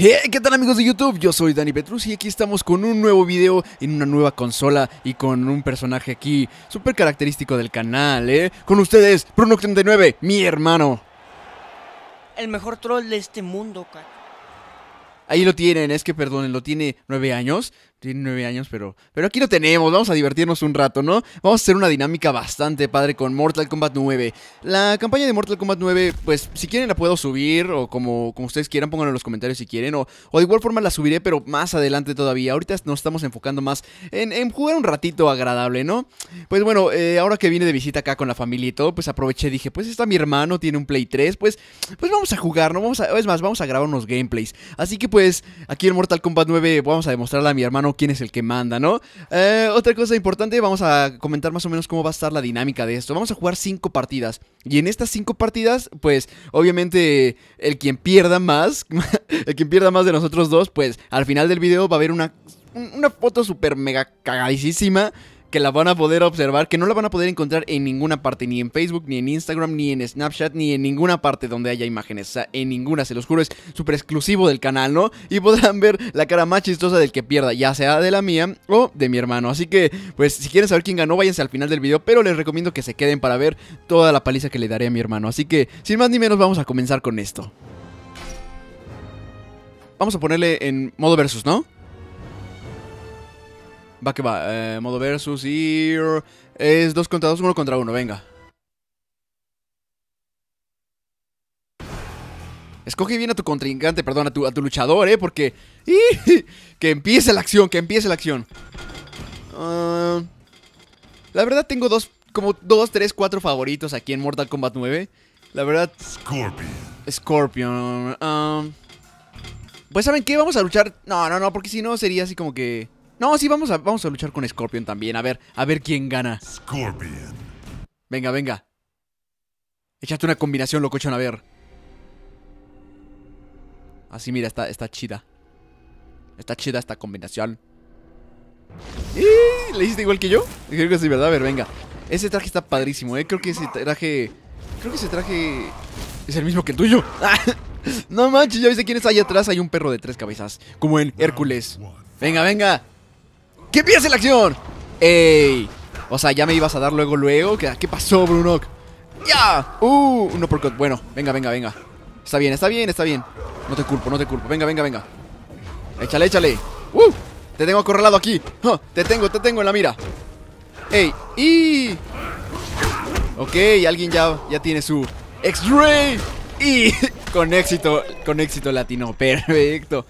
Hey, ¿qué tal amigos de YouTube? Yo soy Dani Petrus y aquí estamos con un nuevo video en una nueva consola y con un personaje aquí súper característico del canal, ¿eh? Con ustedes, Bruno39, mi hermano. El mejor troll de este mundo, cara. Ahí lo tienen, es que perdonen, lo tiene nueve años tiene nueve años, pero, pero aquí lo tenemos. Vamos a divertirnos un rato, ¿no? Vamos a hacer una dinámica bastante padre con Mortal Kombat 9. La campaña de Mortal Kombat 9, pues si quieren la puedo subir o como, como ustedes quieran, pónganlo en los comentarios si quieren. O, de igual forma la subiré, pero más adelante todavía. Ahorita nos estamos enfocando más en, jugar un ratito agradable, ¿no? Pues bueno, eh, ahora que vine de visita acá con la familia y todo, pues aproveché, y dije, pues está mi hermano, tiene un Play 3, pues, pues vamos a jugar, ¿no? Vamos a, es más, vamos a grabar unos gameplays. Así que pues aquí en Mortal Kombat 9 vamos a demostrarle a mi hermano quién es el que manda, ¿no? Eh, otra cosa importante, vamos a comentar más o menos cómo va a estar la dinámica de esto. Vamos a jugar cinco partidas. Y en estas cinco partidas, pues obviamente el quien pierda más, el quien pierda más de nosotros dos, pues al final del video va a haber una, una foto súper mega cagadísima que la van a poder observar, que no la van a poder encontrar en ninguna parte, ni en Facebook, ni en Instagram, ni en Snapchat, ni en ninguna parte donde haya imágenes. O sea, en ninguna, se los juro, es súper exclusivo del canal, ¿no? Y podrán ver la cara más chistosa del que pierda, ya sea de la mía o de mi hermano. Así que, pues, si quieren saber quién ganó, váyanse al final del video, pero les recomiendo que se queden para ver toda la paliza que le daré a mi hermano. Así que, sin más ni menos, vamos a comenzar con esto. Vamos a ponerle en modo versus, ¿no? Va que va, eh, modo versus y... Es dos contra dos, uno contra uno, venga. Escoge bien a tu contrincante, perdón, a tu, luchador, ¿eh? Porque... Que empiece la acción, que empiece la acción. Ah, la verdad tengo dos, como dos, tres, cuatro favoritos aquí en Mortal Kombat 9. La verdad... Scorpion. Scorpion. Ah. pues ¿saben qué? Vamos a luchar... No, no, no, porque si no sería así como que... No, sí, vamos a, vamos a luchar con Scorpion también. A ver, a ver quién gana. Scorpion. Venga, venga. Échate una combinación, locochón, a ver. Así, ah, mira, está, está chida. Está chida esta combinación. ¿Le hiciste igual que yo? Creo que sí, ¿verdad? A ver, venga. Ese traje está padrísimo, ¿eh? Creo que ese traje... Creo que ese traje... Es el mismo que el tuyo. no manches, ¿ya viste quién está ahí atrás? Hay un perro de tres cabezas. Como en Hércules. Venga, venga. ¡Que empiece la acción! ¡Ey! O sea, ya me ibas a dar luego, luego. ¿Qué, pasó, Bruno? ¡Ya! ¡Uh! Un uppercut. Bueno, venga, venga, venga. Está bien, está bien, está bien. No te culpo, no te culpo. Venga, venga, venga. Échale, échale. ¡Uh! Te tengo acorralado aquí. Te tengo, te tengo en la mira. ¡Ey! ¡Y! Ok, alguien ya, ya tiene su X-Ray. Y con éxito, con éxito latino. Perfecto.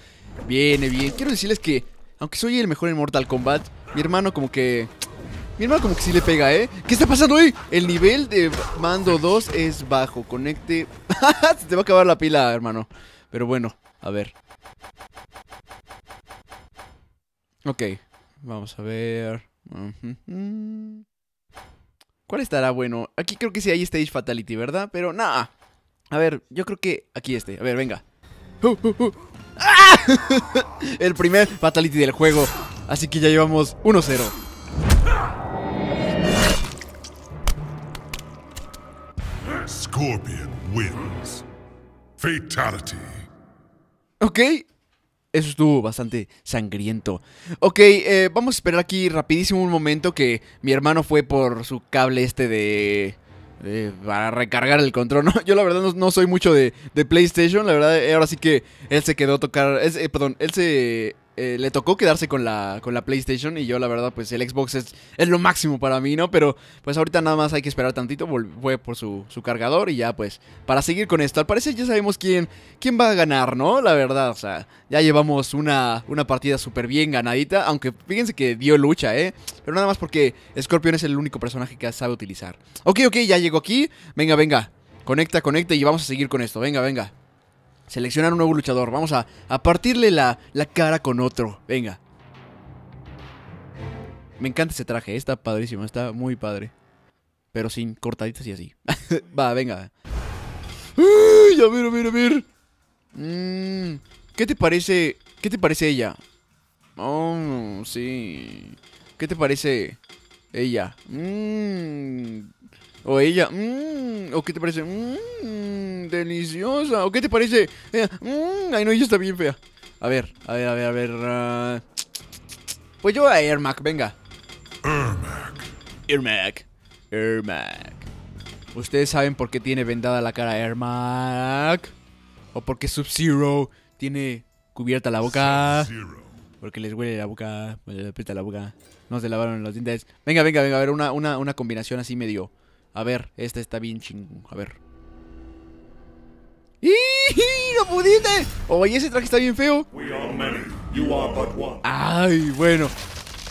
Viene bien. Quiero decirles que aunque soy el mejor en Mortal Kombat, mi hermano como que... Mi hermano como que sí le pega, ¿eh? ¿Qué está pasando ahí? El nivel de mando 2 es bajo. Conecte... Se te va a acabar la pila, hermano. Pero bueno, a ver. Ok, vamos a ver. ¿Cuál estará bueno? Aquí creo que sí hay Stage Fatality, ¿verdad? Pero nada. A ver, yo creo que aquí este. A ver, venga. Uh, uh, uh. ¡Ah! El primer fatality del juego. Así que ya llevamos 1-0. Scorpion wins. Ok. Eso estuvo bastante sangriento. Ok, eh, vamos a esperar aquí rapidísimo un momento que mi hermano fue por su cable este de eh, para recargar el control. ¿no? Yo la verdad no, soy mucho de, de, PlayStation, la verdad eh, ahora sí que él se quedó a tocar, eh, perdón, él se eh, le tocó quedarse con la, con la PlayStation y yo la verdad pues el Xbox es, lo máximo para mí, ¿no? Pero pues ahorita nada más hay que esperar tantito, fue por su, su, cargador y ya pues para seguir con esto. Al parecer ya sabemos quién, quién va a ganar, ¿no? La verdad, o sea, ya llevamos una, una partida súper bien ganadita, aunque fíjense que dio lucha, ¿eh? Pero nada más porque Scorpion es el único personaje que sabe utilizar. Ok, ok, ya llegó aquí, venga, venga, conecta, conecta y vamos a seguir con esto, venga, venga. Seleccionar un nuevo luchador. Vamos a, partirle la, cara con otro. Venga. Me encanta ese traje. Está padrísimo. Está muy padre. Pero sin cortaditas y así. Va, venga. ¡Uy! A ver, a ver, mm, ¿Qué te parece? ¿Qué te parece ella? Oh, sí. ¿Qué te parece ella? Mmm. O ella, mmm, o qué te parece, mmm, deliciosa. O qué te parece, mmm, ay no, ella está bien fea. A ver, a ver, a ver, a ver. Ah, pues yo a Mac venga. Mac Air Mac ¿Ustedes saben por qué tiene vendada la cara Ermac? ¿O por qué Sub-Zero tiene cubierta la boca? Porque les huele la boca, les aprieta la boca. No se lavaron los dientes. Venga, venga, venga, a ver, una, una, una combinación así medio... A ver, este está bien chingón. A ver. ¡Y ¡No pudiste! Oye, ese traje está bien feo. Ay, bueno.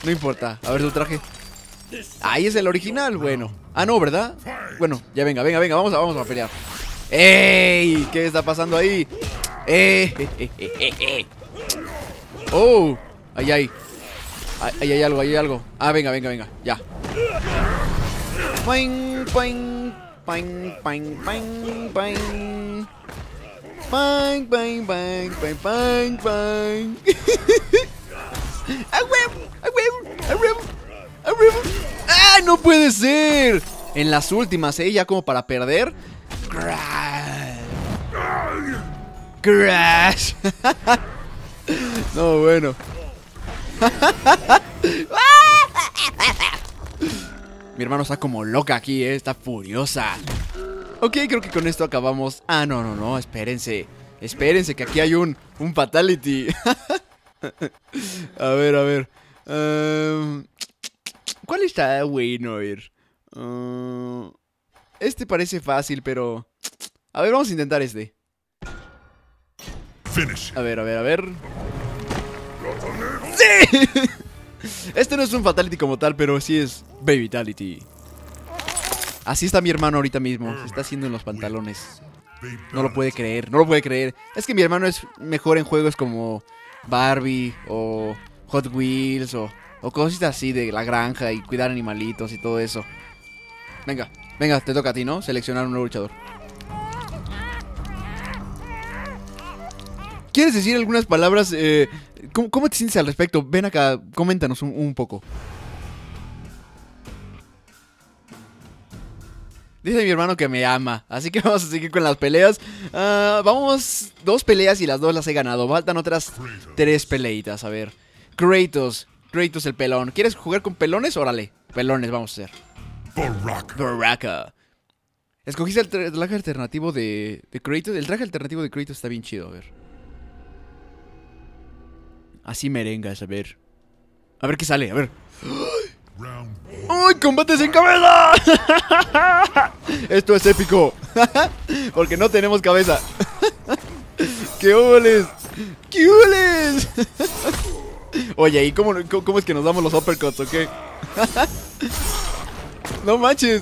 No importa. A ver su traje. Ahí es el original, bueno. Ah, no, ¿verdad? Bueno, ya venga, venga, venga, vamos a, vamos a pelear. ¡Ey! ¿Qué está pasando ahí? ¡Eh! eh, ¡Oh! Ahí hay. Ahí hay algo, ahí hay algo. Ah, venga, venga, venga. Ya. Bang, bang, bang, bang, bang, bang. ¡A ¡A ¡A ¡Ah, no puede ser! En las últimas, ¿eh? Ya como para perder. ¡Crash! ¡Crash! no, bueno. Ah. Mi hermano está como loca aquí, eh, Está furiosa. Ok, creo que con esto acabamos. Ah, no, no, no, espérense. Espérense que aquí hay un, un fatality. a ver, a ver. Em, ¿Cuál está bueno? A eh, este parece fácil, pero... A ver, vamos a intentar este. A ver, a ver, a ver. ¡Sí! Este no es un fatality como tal, pero sí es Babytality. Así está mi hermano ahorita mismo. Se está haciendo en los pantalones. No lo puede creer, no lo puede creer. Es que mi hermano es mejor en juegos como Barbie o Hot Wheels o, o cositas así de la granja y cuidar animalitos y todo eso. Venga, venga, te toca a ti, ¿no? Seleccionar un nuevo luchador. ¿Quieres decir algunas palabras? Eh, ¿cómo, te sientes al respecto? Ven acá, coméntanos un, poco. Dice mi hermano que me ama. Así que vamos a seguir con las peleas. Ah, vamos, dos peleas y las dos las he ganado. Faltan otras tres peleitas. A ver. Kratos. Kratos el pelón. ¿Quieres jugar con pelones? Órale. Pelones vamos a hacer. Baraka. ¿Escogiste el traje alternativo de, de Kratos? El traje alternativo de Kratos está bien chido. A ver. Así merengas, a ver. A ver qué sale, a ver. ¡Ay, combate sin cabeza! Esto es épico. Porque no tenemos cabeza. ¡Qué óboles! ¡Qué óboles! Oye, ¿y cómo, es que nos damos los uppercuts o qué? ¡No manches!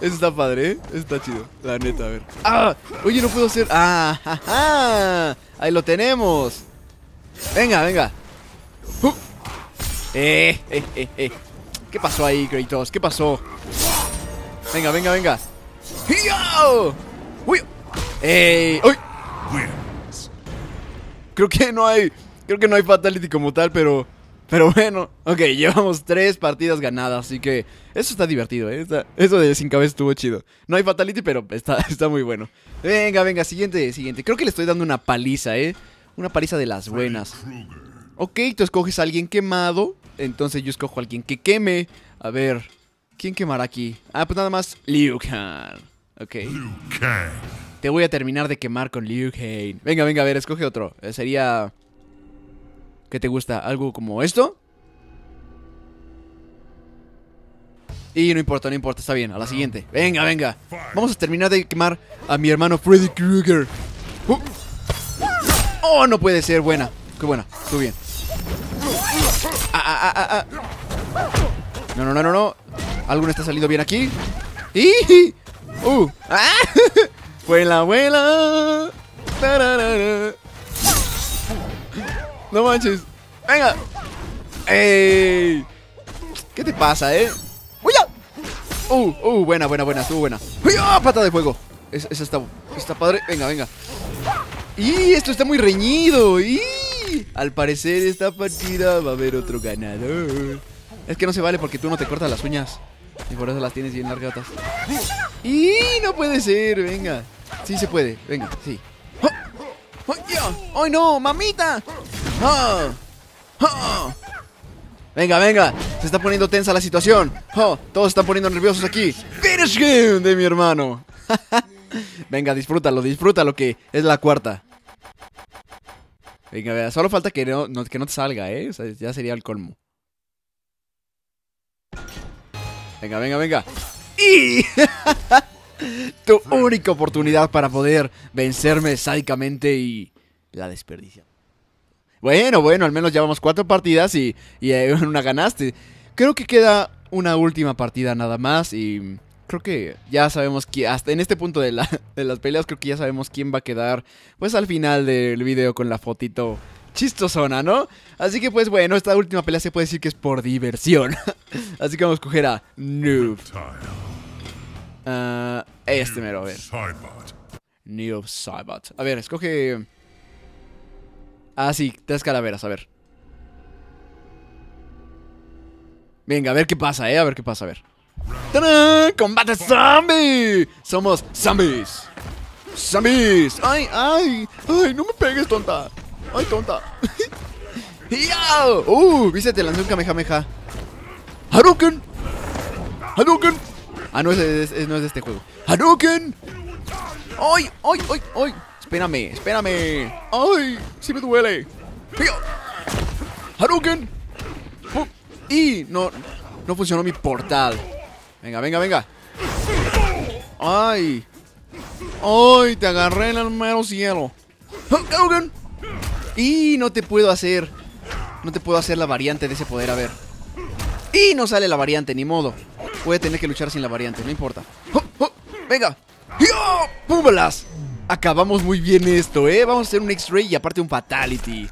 Eso está padre, ¿eh? Eso está chido. La neta, a ver. ¡Ah! Oye, no puedo hacer. ¡Ah! ¡Ja, ¡Ah! ahí lo tenemos! Venga, venga. Uh. Eh, eh, eh, eh, ¿Qué pasó ahí, Kratos? ¿Qué pasó? Venga, venga, venga. ¡Yo! ¡Uy! ¡Uy! Creo que no hay. Creo que no hay Fatality como tal, pero. Pero bueno, ok, llevamos tres partidas ganadas, así que eso está divertido, ¿eh? eso de sin cabeza estuvo chido. No hay fatality, pero está, está muy bueno. Venga, venga, siguiente, siguiente. Creo que le estoy dando una paliza, ¿eh? Una paliza de las buenas. Ok, tú escoges a alguien quemado. Entonces yo escojo a alguien que queme. A ver, ¿quién quemará aquí? Ah, pues nada más Liu Kang. Ok. Te voy a terminar de quemar con Liu Kang. Venga, venga, a ver, escoge otro. Eh, sería... ¿Qué te gusta? ¿Algo como esto? Y no importa, no importa, está bien, a la siguiente. Venga, venga. Vamos a terminar de quemar a mi hermano Freddy Krueger. Uh no puede ser! Buena. Qué buena. tú bien. no, no, no, no, no. Algo no está saliendo bien aquí. ¡Y! ¡Uh! ¡Vuela, vuela! ¡Tararara! No manches. ¡Venga! ¡Ey! ¿Qué te pasa, eh? Uy, ¡Uh! ¡Uh! Buena, buena, buena. Estuvo buena. ¡Oh, ¡Pata de fuego! esa está, está padre. Venga, venga. ¡Y esto está muy reñido! ¡Y! Al parecer esta partida va a haber otro ganador. Es que no se vale porque tú no te cortas las uñas. Y por eso las tienes bien largas. ¡Y! No puede ser, venga. Sí se puede, venga, sí. ¡Oh! ¡Oh, Ay ¡Oh, no, mamita! Venga, venga, se está poniendo tensa la situación. Todos todos están poniendo nerviosos aquí. Finish game de mi hermano. Venga, disfrútalo, disfrútalo que es la cuarta. Venga, solo falta que no, que no te salga, ¿eh? ya sería el colmo. Venga, venga, venga. ¡Y! tu única oportunidad para poder vencerme sádicamente y la desperdicia. Bueno, bueno, al menos llevamos cuatro partidas y, y eh, una ganaste. Creo que queda una última partida nada más y creo que ya sabemos que hasta en este punto de, las peleas creo que ya sabemos quién va a quedar pues al final del video con la fotito chistosona, ¿no? Así que pues bueno, esta última pelea se puede decir que es por diversión. Así que vamos a escoger a Noob. Ah, este mero, a ver. Noob Cybot. A ver, escoge... Ah, sí, tres calaveras, a ver. Venga, a ver qué pasa, eh, a ver qué pasa, a ver. ¡Tarán! ¡Combate zombie! Somos zombies. ¡Zombies! ¡Ay, ay! ¡Ay, no me pegues, tonta! ¡Ay, tonta! ¡Yo! ¡Uh! Viste, te lanzó un Kamehameha. ¡Haruken! ¡Haruken! Ah, no, es, no es de este juego. ¡Haruken! ¡Ay, ay, ay, ay! Espérame, espérame. ¡Ay! ¡Sí me duele! ¡Yo! ¡Haruken! ¡Y! No, no funcionó mi portal. Venga, venga, venga. ¡Ay! ¡Ay! Te agarré en el mero cielo. Y no te puedo hacer. No te puedo hacer la variante de ese poder, a ver. Y no sale la variante, ni modo. Voy a tener que luchar sin la variante, no importa. ¡Venga! ¡Púbalas! Acabamos muy bien esto, ¿eh? Vamos a hacer un X-Ray y aparte un Fatality.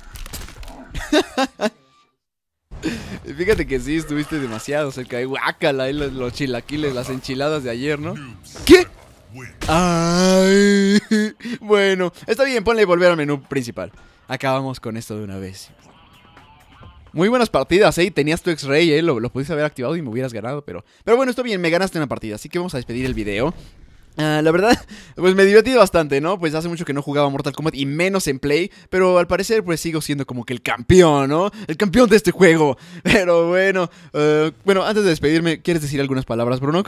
Fíjate que sí, estuviste demasiado cerca de guácala, los, chilaquiles, las enchiladas de ayer, ¿no? ¿Qué? Ay, bueno, está bien, ponle volver al menú principal. Acabamos con esto de una vez. Muy buenas partidas, ¿eh? Tenías tu X-Ray, ¿eh? Lo, lo pudiste haber activado y me hubieras ganado, pero... Pero bueno, está bien, me ganaste una partida, así que vamos a despedir el video. Ah, la verdad, pues me divertí bastante, ¿no? Pues hace mucho que no jugaba Mortal Kombat y menos en Play, pero al parecer pues sigo siendo como que el campeón, ¿no? El campeón de este juego. Pero bueno, eh, bueno, antes de despedirme, ¿quieres decir algunas palabras, Bruno?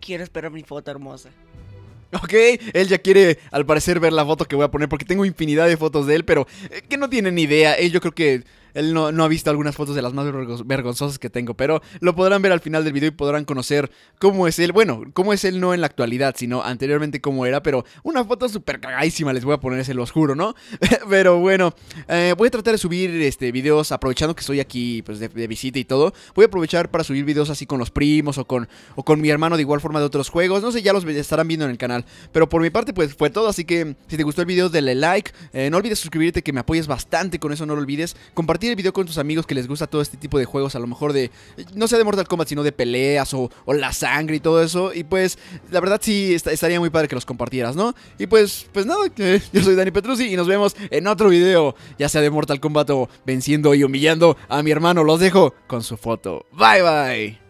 Quiero esperar mi foto hermosa. Ok, él ya quiere al parecer ver la foto que voy a poner porque tengo infinidad de fotos de él, pero eh, que no tiene ni idea. Él yo creo que él no, ha visto algunas fotos de las más vergonzosas que tengo, pero lo podrán ver al final del video y podrán conocer cómo es él. Bueno, cómo es él no en la actualidad, sino anteriormente cómo era, pero una foto súper cagadísima les voy a poner, se los juro, ¿no? pero bueno, eh, voy a tratar de subir este, videos aprovechando que estoy aquí pues, de, visita y todo. Voy a aprovechar para subir videos así con los primos o con, o con mi hermano de igual forma de otros juegos. No sé, ya los estarán viendo en el canal. Pero por mi parte, pues fue todo. Así que si te gustó el video, dale like. Eh, no olvides suscribirte, que me apoyes bastante con eso, no lo olvides. Compartir el video con tus amigos que les gusta todo este tipo de juegos, a lo mejor de, no sea de Mortal Kombat, sino de peleas o, la sangre y todo eso. Y pues, la verdad sí, estaría muy padre que los compartieras, ¿no? Y pues, pues nada, que yo soy Dani Petrucci y nos vemos en otro video, ya sea de Mortal Kombat o venciendo y humillando a mi hermano. Los dejo con su foto. Bye bye.